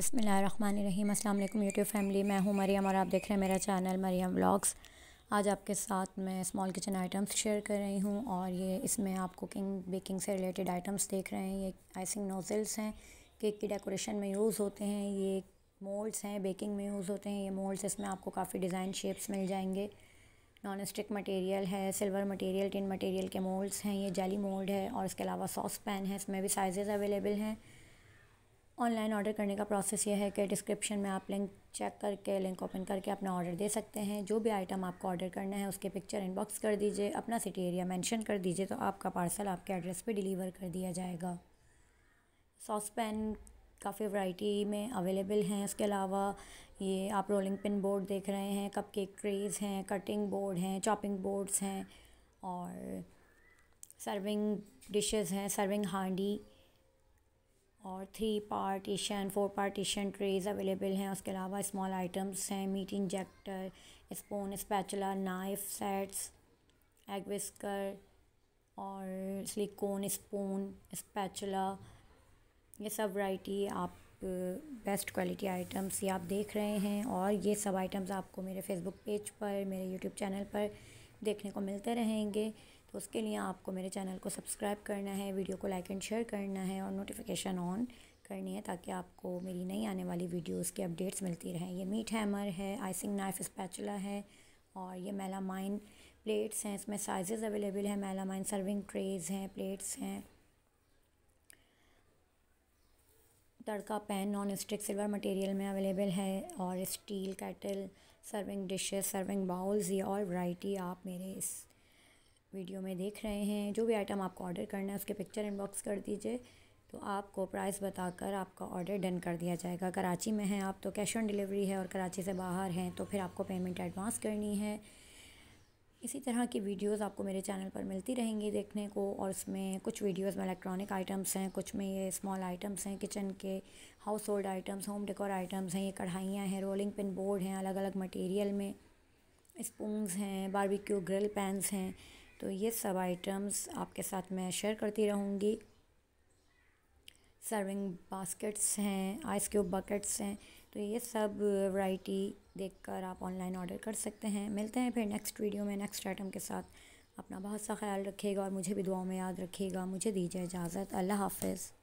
बसमीम अल्लाम YouTube family मैं हूँ मरियम और आप देख रहे हैं मेरा चैनल मरियम व्लॉग्स आज आपके साथ मैं स्मॉल किचन आइटम्स शेयर कर रही हूँ और ये इसमें आप कुकिंग बेकिंग से रिलेटेड आइटम्स देख रहे हैं ये आइसिंग नोज़ल्स हैं केक की डेकोरेशन में यूज़ होते हैं ये मोल्ड्स हैं बेकिंग में यूज़ होते हैं ये मोल्ड्स इसमें आपको काफ़ी डिज़ाइन शेप्स मिल जाएंगे नॉन स्टिक मटेरियल है सिल्वर मटेरियल टिन मटेरियल के मोल्ड्स हैं ये जेली मोल्ड है और इसके अलावा सॉस पैन है इसमें भी साइज़ अवेलेबल हैं ऑनलाइन ऑर्डर करने का प्रोसेस ये है कि डिस्क्रिप्शन में आप लिंक चेक करके लिंक ओपन करके अपना ऑर्डर दे सकते हैं जो भी आइटम आपको ऑर्डर करना है उसके पिक्चर इनबॉक्स कर दीजिए अपना सिटी एरिया मेंशन कर दीजिए तो आपका पार्सल आपके एड्रेस पे डिलीवर कर दिया जाएगा सॉस पैन काफ़ी वैरायटी में अवेलेबल हैं इसके अलावा ये आप रोलिंग पिन बोर्ड देख रहे हैं कप केक ट्रेज हैं कटिंग बोर्ड हैं चॉपिंग बोर्ड्स हैं और सर्विंग डिशेज़ हैं सर्विंग हांडी और three partition four partition trays available हैं उसके अलावा स्मॉल आइटम्स हैं meat injector spoon spatula knife sets egg whisker और सिलिकॉन स्पून स्पैचुला ये सब वैरायटी आप बेस्ट क्वालिटी आइटम्स ये आप देख रहे हैं और ये सब आइटम्स आपको मेरे फेसबुक पेज पर मेरे यूट्यूब चैनल पर देखने को मिलते रहेंगे तो उसके लिए आपको मेरे चैनल को सब्सक्राइब करना है वीडियो को लाइक एंड शेयर करना है और नोटिफिकेशन ऑन करनी है ताकि आपको मेरी नई आने वाली वीडियोस की अपडेट्स मिलती रहें ये मीट हैमर है आइसिंग नाइफ स्पैचुला है और ये मेलामाइन प्लेट्स हैं इसमें साइजेस अवेलेबल हैं मेलामाइन सर्विंग ट्रेज हैं प्लेट्स हैं तड़का pan non stick silver material में अवेलेबल है और steel kettle serving dishes serving bowls ये और वैरायटी आप मेरे इस वीडियो में देख रहे हैं जो भी आइटम आपको ऑर्डर करना है उसके पिक्चर इनबॉक्स कर दीजिए तो आपको प्राइस बताकर आपका ऑर्डर डन कर दिया जाएगा कराची में हैं आप तो कैश ऑन डिलीवरी है और कराची से बाहर हैं तो फिर आपको पेमेंट एडवांस करनी है इसी तरह की वीडियोस आपको मेरे चैनल पर मिलती रहेंगी देखने को और इसमें कुछ वीडियोस में इलेक्ट्रॉनिक आइटम्स हैं कुछ में ये स्मॉल आइटम्स हैं किचन के household items home decor items हैं ये कढ़ाइयाँ हैं रोलिंग पिन बोर्ड हैं अलग अलग मटेरियल में स्पूंस हैं बारबेक्यू ग्रिल पैंस हैं तो ये सब आइटम्स आपके साथ मैं शेयर करती रहूँगी सर्विंग बास्केट्स हैं आइस क्यूब बकेट्स हैं तो ये सब वैरायटी देखकर आप ऑनलाइन ऑर्डर कर सकते हैं मिलते हैं फिर नेक्स्ट वीडियो में नेक्स्ट आइटम के साथ अपना बहुत सा ख्याल रखिएगा और मुझे भी दुआओं में याद रखिएगा मुझे दीजिए इजाज़त अल्लाह हाफिज़